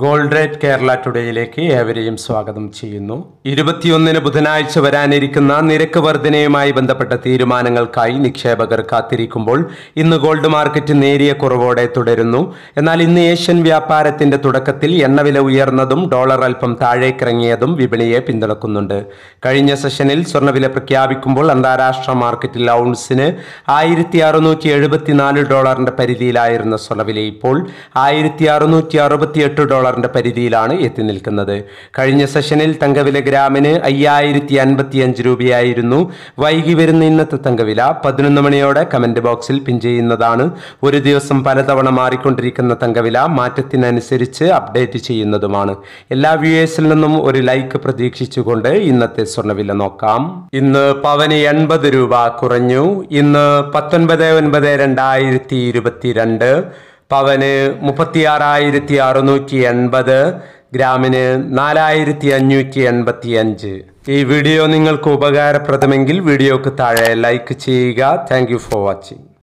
gold rate Kerala ടുഡേയിലേക്ക് ഏവരെയും സ്വാഗതം ചെയ്യുന്നു ഇരുപത്തിയൊന്നിന് ബുധനാഴ്ച വരാനിരിക്കുന്ന നിരക്ക് വർധനയുമായി ബന്ധപ്പെട്ട തീരുമാനങ്ങൾക്കായി നിക്ഷേപകർ കാത്തിരിക്കുമ്പോൾ ഇന്ന് ഗോൾഡ് മാർക്കറ്റ് നേരിയ കുറവോടെ തുടരുന്നു എന്നാൽ ഇന്ന് ഏഷ്യൻ വ്യാപാരത്തിന്റെ തുടക്കത്തിൽ എണ്ണവില ഉയർന്നതും ഡോളർ അല്പം താഴേക്കിറങ്ങിയതും വിപണിയെ പിന്തുണക്കുന്നുണ്ട് കഴിഞ്ഞ സെഷനിൽ സ്വർണ്ണവില പ്രഖ്യാപിക്കുമ്പോൾ അന്താരാഷ്ട്ര മാർക്കറ്റിൽ ഔൺസിന് ആയിരത്തി അറുന്നൂറ്റി എഴുപത്തിനാല് ഡോളറിന്റെ പരിധിയിലായിരുന്ന സ്വർണ്ണവില ഇപ്പോൾ ആയിരത്തി അറുന്നൂറ്റി ഡോളറിന്റെ പരിധിയിലാണ് എത്തി നിൽക്കുന്നത് കഴിഞ്ഞ സെഷനിൽ തങ്കവില ഗ്രാമിന് അയ്യായിരത്തി അൻപത്തിയഞ്ച് രൂപയായിരുന്നു വൈകി വരുന്ന ഇന്നത്തെ തങ്കവില പതിനൊന്ന് മണിയോടെ കമന്റ് ബോക്സിൽ പിൻ ചെയ്യുന്നതാണ് ഒരു ദിവസം പലതവണ മാറിക്കൊണ്ടിരിക്കുന്ന തങ്കവില മാറ്റത്തിനനുസരിച്ച് അപ്ഡേറ്റ് ചെയ്യുന്നതുമാണ് എല്ലാ വ്യൂവേഴ്സിൽ നിന്നും ഒരു ലൈക്ക് പ്രതീക്ഷിച്ചുകൊണ്ട് ഇന്നത്തെ സ്വർണ്ണവില നോക്കാം ഇന്ന് പവന് എൺപത് രൂപ കുറഞ്ഞു ഇന്ന് പത്തൊൻപത് ഒൻപത് രണ്ടായിരത്തി ഇരുപത്തിരണ്ട് പവന് മുപ്പത്തി ആറായിരത്തി അറുന്നൂറ്റി എൺപത് ഗ്രാമിന് നാലായിരത്തി അഞ്ഞൂറ്റി എൺപത്തി അഞ്ച് ഈ വീഡിയോ നിങ്ങൾക്ക് ഉപകാരപ്രദമെങ്കിൽ വീഡിയോക്ക് താഴെ ലൈക്ക് ചെയ്യുക താങ്ക് ഫോർ വാച്ചിങ്